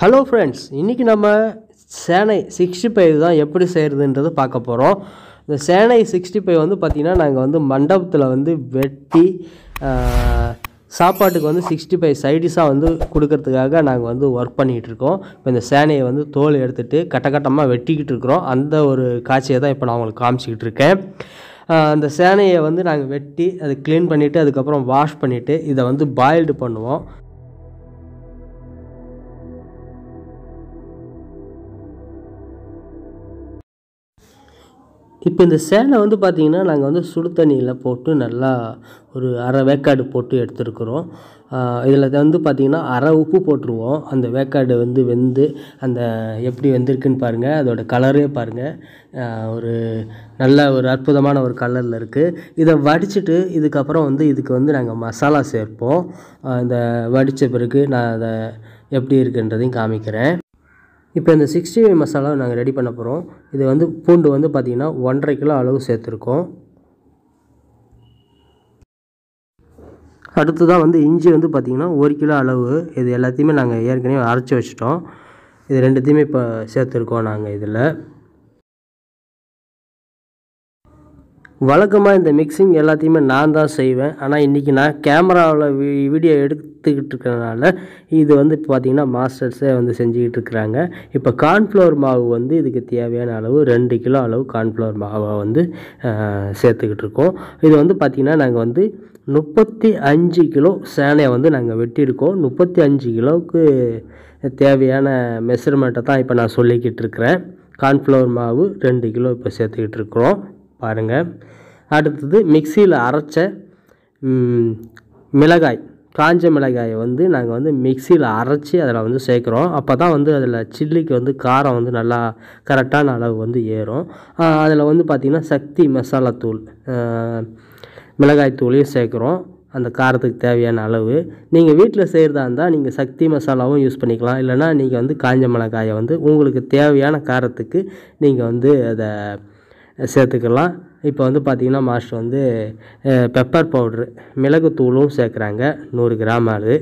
hello friends இன்றைக்கி நம்ம சேனை சிக்ஸ்டி ஃபைவ் தான் எப்படி செய்கிறதுன்றது பார்க்க போகிறோம் இந்த சேனை சிக்ஸ்டி ஃபைவ் வந்து பார்த்திங்கன்னா நாங்கள் வந்து மண்டபத்தில் வந்து வெட்டி சாப்பாட்டுக்கு வந்து சிக்ஸ்டி ஃபைவ் சைடிஷாக வந்து கொடுக்கறதுக்காக நாங்கள் வந்து ஒர்க் பண்ணிகிட்ருக்கோம் இப்போ இந்த சேனையை வந்து தோல் எடுத்துகிட்டு கட்டக்கட்டமாக வெட்டிக்கிட்டு இருக்கிறோம் அந்த ஒரு காட்சியை தான் இப்போ நான் உங்களுக்கு காமிச்சிக்கிட்டு இருக்கேன் அந்த சேனையை வந்து நாங்கள் வெட்டி அதை க்ளீன் பண்ணிவிட்டு அதுக்கப்புறம் வாஷ் பண்ணிவிட்டு இதை வந்து பாயில்டு பண்ணுவோம் இப்போ இந்த சேலை வந்து பார்த்திங்கன்னா நாங்கள் வந்து சுடு தண்ணியில் போட்டு நல்லா ஒரு அரை வேக்காடு போட்டு எடுத்துருக்குறோம் இதில் வந்து பார்த்திங்கன்னா அரை உப்பு போட்டுருவோம் அந்த வேக்காடு வந்து வெந்து அந்த எப்படி வெந்திருக்குன்னு பாருங்கள் அதோடய கலரே பாருங்கள் ஒரு நல்ல ஒரு அற்புதமான ஒரு கலரில் இருக்குது இதை வடிச்சிட்டு இதுக்கப்புறம் வந்து இதுக்கு வந்து நாங்கள் மசாலா சேர்ப்போம் இந்த வடித்த பிறகு நான் அதை எப்படி இருக்குன்றதையும் காமிக்கிறேன் இப்போ இந்த சிக்ஸ்டி ஃபைவ் மசாலாவை நாங்கள் ரெடி பண்ண போகிறோம் இது வந்து பூண்டு வந்து பார்த்திங்கன்னா ஒன்றரை கிலோ அளவு சேர்த்துருக்கோம் அடுத்து தான் வந்து இஞ்சி வந்து பார்த்திங்கன்னா ஒரு கிலோ அளவு இது எல்லாத்தையுமே நாங்கள் ஏற்கனவே அரைச்சி வச்சுட்டோம் இது ரெண்டுத்தையுமே இப்போ சேர்த்துருக்கோம் நாங்கள் இதில் வழக்கமாக இந்த மிக்சிங் எல்லாத்தையுமே நான் தான் செய்வேன் ஆனால் இன்றைக்கி நான் கேமராவில் வீ வீடியோ எடுத்துக்கிட்டு இருக்கிறனால இது வந்து இப்போ பார்த்திங்கன்னா மாஸ்டர்ஸே வந்து செஞ்சுக்கிட்டு இருக்கிறாங்க இப்போ கார்ன்ஃப்ளவர் மாவு வந்து இதுக்கு தேவையான அளவு ரெண்டு கிலோ அளவு கார்ன்ஃப்ளவர் மாவை வந்து சேர்த்துக்கிட்டு இருக்கோம் இது வந்து பார்த்திங்கன்னா நாங்கள் வந்து முப்பத்தி அஞ்சு கிலோ சேனையை வந்து நாங்கள் வெட்டியிருக்கோம் முப்பத்தி அஞ்சு கிலோவுக்கு தேவையான மெஷர்மெண்ட்டை தான் இப்போ நான் சொல்லிக்கிட்டு இருக்கிறேன் கார்ன்ஃப்ளவர் மாவு ரெண்டு கிலோ இப்போ சேர்த்துக்கிட்டு இருக்கிறோம் பாருங்கள் அடுத்தது மிக்சியில் அரைச்ச மிளகாய் காஞ்ச மிளகாயை வந்து நாங்கள் வந்து மிக்சியில் அரைச்சி அதில் வந்து சேர்க்குறோம் அப்போ தான் வந்து அதில் சில்லிக்கு வந்து காரம் வந்து நல்லா கரெக்டான அளவு வந்து ஏறும் அதில் வந்து பார்த்திங்கன்னா சக்தி மசாலா தூள் மிளகாய் தூளையும் சேர்க்குறோம் அந்த காரத்துக்கு தேவையான அளவு நீங்கள் வீட்டில் செய்கிறதா இருந்தால் நீங்கள் சக்தி மசாலாவும் யூஸ் பண்ணிக்கலாம் இல்லைனா நீங்கள் வந்து காஞ்ச மிளகாயை வந்து உங்களுக்கு தேவையான காரத்துக்கு நீங்கள் வந்து அதை சேர்த்துக்கலாம் இப்போ வந்து பார்த்திங்கன்னா மாஸ்டர் வந்து பெப்பர் பவுட்ரு மிளகுத்தூளும் சேர்க்குறாங்க நூறு கிராம் அது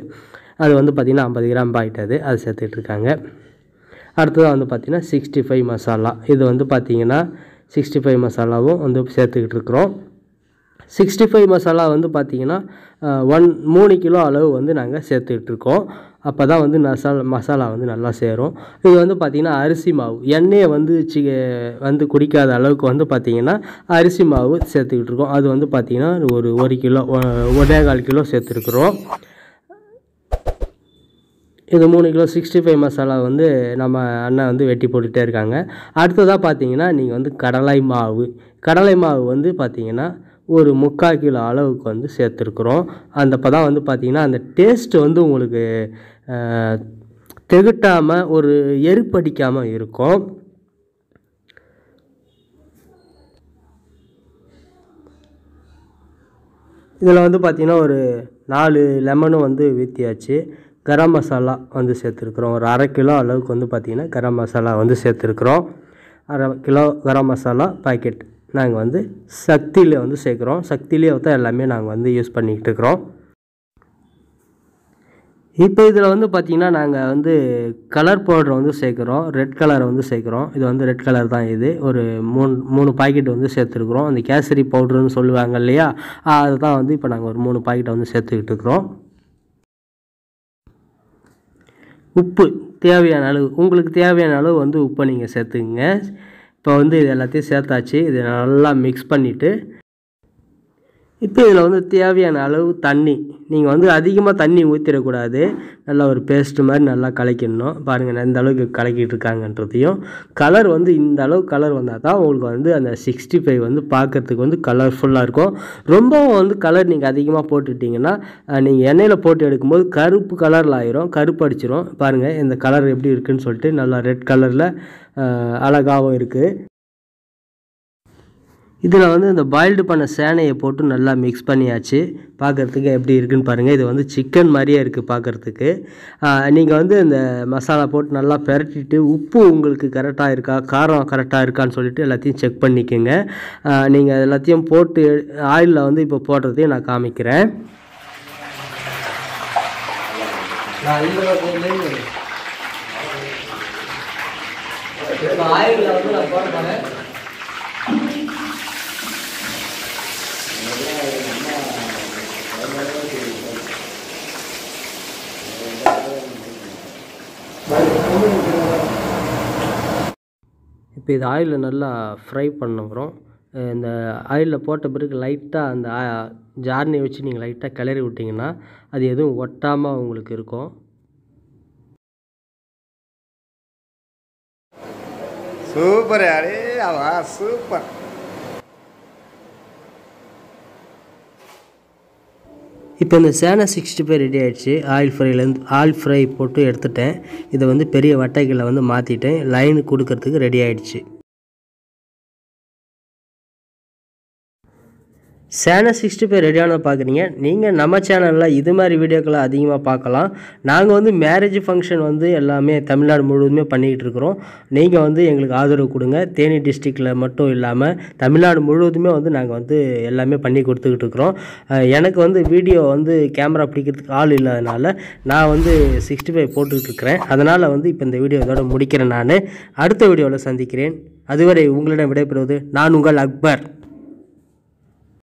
அது வந்து பார்த்திங்கன்னா ஐம்பது கிராம் பாயிட்டது அது அது சேர்த்துட்ருக்காங்க அடுத்ததாக வந்து பார்த்திங்கன்னா சிக்ஸ்டி ஃபைவ் மசாலா இது வந்து பார்த்திங்கன்னா சிக்ஸ்டி ஃபைவ் மசாலாவும் வந்து சேர்த்துக்கிட்டு இருக்கிறோம் சிக்ஸ்டி ஃபைவ் மசாலா வந்து பார்த்திங்கன்னா ஒன் மூணு கிலோ அளவு வந்து நாங்கள் சேர்த்துக்கிட்டு இருக்கோம் அப்போ தான் வந்து மசாலா மசாலா வந்து நல்லா சேரும் இது வந்து பார்த்திங்கன்னா அரிசி மாவு எண்ணெயை வந்து சி வந்து குடிக்காத அளவுக்கு வந்து பார்த்திங்கன்னா அரிசி மாவு சேர்த்துக்கிட்டு இருக்கோம் அது வந்து பார்த்திங்கன்னா ஒரு ஒரு கிலோ ஒரே கால் கிலோ சேர்த்துருக்குறோம் இது மூணு கிலோ சிக்ஸ்டி ஃபைவ் மசாலா வந்து நம்ம அண்ணன் வந்து வெட்டி போட்டுகிட்டே இருக்காங்க அடுத்ததாக பார்த்தீங்கன்னா நீங்கள் வந்து கடலை மாவு கடலை மாவு வந்து பார்த்திங்கன்னா ஒரு முக்கால் கிலோ அளவுக்கு வந்து சேர்த்துருக்குறோம் அந்த அப்போ தான் வந்து பார்த்திங்கன்னா அந்த டேஸ்ட்டு வந்து உங்களுக்கு திகட்டாமல் ஒரு எருப்படிக்காமல் இருக்கும் இதில் வந்து பார்த்திங்கன்னா ஒரு நாலு லெமனும் வந்து வீற்றியாச்சு கரம் மசாலா வந்து சேர்த்துருக்குறோம் ஒரு அரை கிலோ அளவுக்கு வந்து பார்த்திங்கன்னா கரம் மசாலா வந்து சேர்த்துருக்குறோம் அரை கிலோ கரம் மசாலா பாக்கெட் நாங்கள் வந்து சக்தியில் வந்து சேர்க்குறோம் சக்தியிலே தான் எல்லாமே நாங்கள் வந்து யூஸ் பண்ணிக்கிட்டு இருக்கிறோம் இப்போ இதில் வந்து பார்த்திங்கன்னா நாங்கள் வந்து கலர் பவுடர் வந்து சேர்க்குறோம் ரெட் கலர் வந்து சேர்க்குறோம் இது வந்து ரெட் கலர் தான் இது ஒரு மூணு மூணு பாக்கெட் வந்து சேர்த்துருக்குறோம் அந்த கேசரி பவுடர்னு சொல்லுவாங்க இல்லையா அதுதான் வந்து இப்போ நாங்கள் ஒரு மூணு பாக்கெட்டை வந்து சேர்த்துக்கிட்டு இருக்கிறோம் உப்பு தேவையான அளவு உங்களுக்கு தேவையான அளவு வந்து உப்பை நீங்கள் சேர்த்துக்குங்க இப்போ வந்து இது எல்லாத்தையும் சேர்த்தாச்சு இதை நல்லா மிக்ஸ் பண்ணிவிட்டு இப்போ இதில் வந்து தேவையான அளவு தண்ணி நீங்கள் வந்து அதிகமாக தண்ணி ஊற்றிடக்கூடாது நல்லா ஒரு பேஸ்ட்டு மாதிரி நல்லா கலக்கிடணும் பாருங்கள் எந்த அளவுக்கு கலக்கிட்டு இருக்காங்கன்றதையும் கலர் வந்து இந்த அளவு கலர் வந்தால் தான் உங்களுக்கு வந்து அந்த சிக்ஸ்டி ஃபைவ் வந்து பார்க்குறதுக்கு வந்து கலர்ஃபுல்லாக இருக்கும் ரொம்பவும் வந்து கலர் நீங்கள் அதிகமாக போட்டுட்டிங்கன்னா நீங்கள் எண்ணெயில் போட்டு எடுக்கும்போது கருப்பு கலரில் ஆயிரும் கருப்பு அடிச்சிரும் பாருங்கள் இந்த கலர் எப்படி இருக்குதுன்னு சொல்லிட்டு நல்லா ரெட் கலரில் அழகாகவும் இருக்குது இதில் வந்து இந்த பாயில்டு பண்ண சேனையை போட்டு நல்லா மிக்ஸ் பண்ணியாச்சு பார்க்குறதுக்கு எப்படி இருக்குன்னு பாருங்கள் இது வந்து சிக்கன் மாதிரியே இருக்குது பார்க்குறதுக்கு நீங்கள் வந்து இந்த மசாலா போட்டு நல்லா பெரட்டிட்டு உப்பு உங்களுக்கு கரெக்டாக இருக்கா காரம் கரெக்டாக இருக்கான்னு சொல்லிட்டு எல்லாத்தையும் செக் பண்ணிக்கோங்க நீங்கள் எல்லாத்தையும் போட்டு ஆயிலில் வந்து இப்போ போடுறதையும் நான் காமிக்கிறேன் ஆயிலில் வந்து நான் போட்டேன் இப்போ இது ஆயிலில் நல்லா ஃப்ரை பண்ணப்புறம் இந்த ஆயிலில் போட்ட பிறகு லைட்டாக அந்த ஜார்னி வச்சு நீங்கள் லைட்டாக கிளறி விட்டிங்கன்னா அது எதுவும் ஒட்டாமல் உங்களுக்கு இருக்கும் சூப்பர் யாரே அவ சூப்பர் இப்போ இந்த சேனை சிக்ஸ்டி ஃபைவ் ரெடி ஆகிடுச்சு ஆயில் ஃப்ரைலேருந்து ஆயில் ஃப்ரை போட்டு எடுத்துட்டேன் இதை வந்து பெரிய வட்டைகளில் வந்து மாற்றிட்டேன் லைனு கொடுக்கறதுக்கு ரெடி ஆகிடுச்சு சேனல் சிக்ஸ்டி ஃபைவ் ரெடியான பார்க்குறீங்க நீங்கள் நம்ம சேனலில் இது மாதிரி வீடியோக்களை அதிகமாக பார்க்கலாம் நாங்கள் வந்து மேரேஜ் ஃபங்க்ஷன் வந்து எல்லாமே தமிழ்நாடு முழுவதுமே பண்ணிக்கிட்டு இருக்கிறோம் நீங்கள் வந்து எங்களுக்கு ஆதரவு கொடுங்க தேனி டிஸ்ட்ரிக்டில் மட்டும் இல்லாமல் தமிழ்நாடு முழுவதுமே வந்து நாங்கள் வந்து எல்லாமே பண்ணி கொடுத்துக்கிட்டு இருக்கிறோம் எனக்கு வந்து வீடியோ வந்து கேமரா பிடிக்கிறதுக்கு ஆள் இல்லாதனால நான் வந்து சிக்ஸ்டி ஃபைவ் போட்டுக்கிட்டு இருக்கிறேன் அதனால் வந்து இப்போ இந்த வீடியோ இதோட முடிக்கிறேன் நான் அடுத்த வீடியோவில் சந்திக்கிறேன் அதுவரை உங்களிடம் விடைபெறுவது நான் உங்கள் அக்பர்